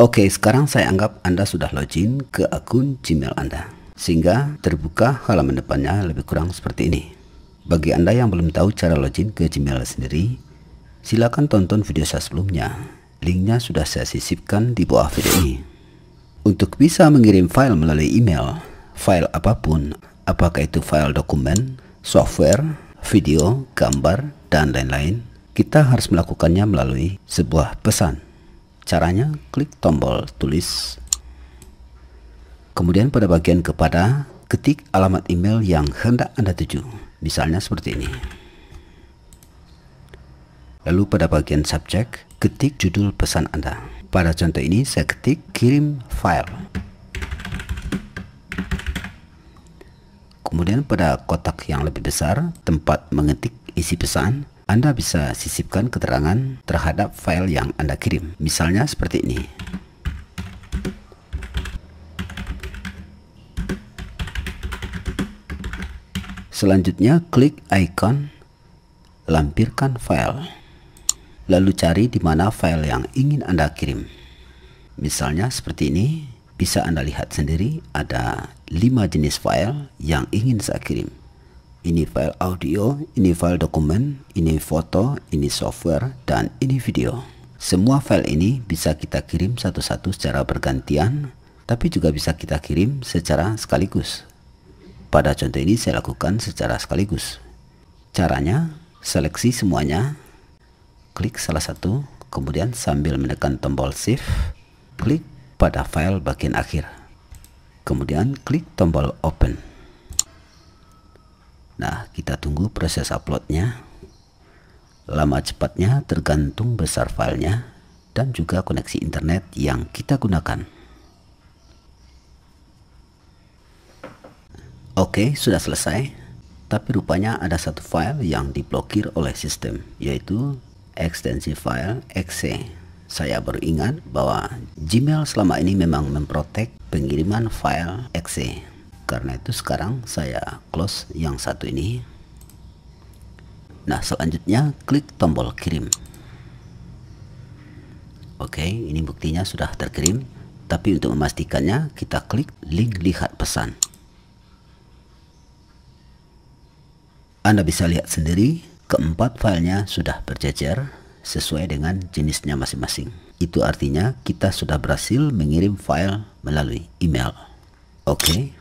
Oke, sekarang saya anggap Anda sudah login ke akun Gmail Anda. Sehingga terbuka halaman depannya lebih kurang seperti ini. Bagi Anda yang belum tahu cara login ke Gmail sendiri, silakan tonton video saya sebelumnya. Linknya sudah saya sisipkan di bawah video ini. Untuk bisa mengirim file melalui email, file apapun, apakah itu file dokumen, software, video, gambar, dan lain-lain, kita harus melakukannya melalui sebuah pesan. Caranya klik tombol tulis. Kemudian pada bagian kepada ketik alamat email yang hendak Anda tuju. Misalnya seperti ini. Lalu pada bagian subjek ketik judul pesan Anda. Pada contoh ini saya ketik kirim file. Kemudian pada kotak yang lebih besar tempat mengetik isi pesan anda bisa sisipkan keterangan terhadap file yang Anda kirim, misalnya seperti ini. Selanjutnya, klik icon "Lampirkan File", lalu cari di mana file yang ingin Anda kirim. Misalnya seperti ini, bisa Anda lihat sendiri ada 5 jenis file yang ingin saya kirim. Ini file audio, ini file dokumen, ini foto, ini software, dan ini video. Semua file ini bisa kita kirim satu-satu secara bergantian, tapi juga bisa kita kirim secara sekaligus. Pada contoh ini saya lakukan secara sekaligus. Caranya, seleksi semuanya, klik salah satu, kemudian sambil menekan tombol shift, klik pada file bagian akhir. Kemudian klik tombol open. Nah, kita tunggu proses uploadnya. Lama cepatnya tergantung besar filenya dan juga koneksi internet yang kita gunakan. Oke, sudah selesai. Tapi rupanya ada satu file yang diblokir oleh sistem, yaitu ekstensi file exe saya baru ingat bahwa Gmail selama ini memang memprotek pengiriman file exe karena itu sekarang saya close yang satu ini nah selanjutnya klik tombol kirim oke ini buktinya sudah terkirim tapi untuk memastikannya kita klik link lihat pesan Anda bisa lihat sendiri keempat filenya sudah berjejer sesuai dengan jenisnya masing-masing itu artinya kita sudah berhasil mengirim file melalui email. Oke, okay.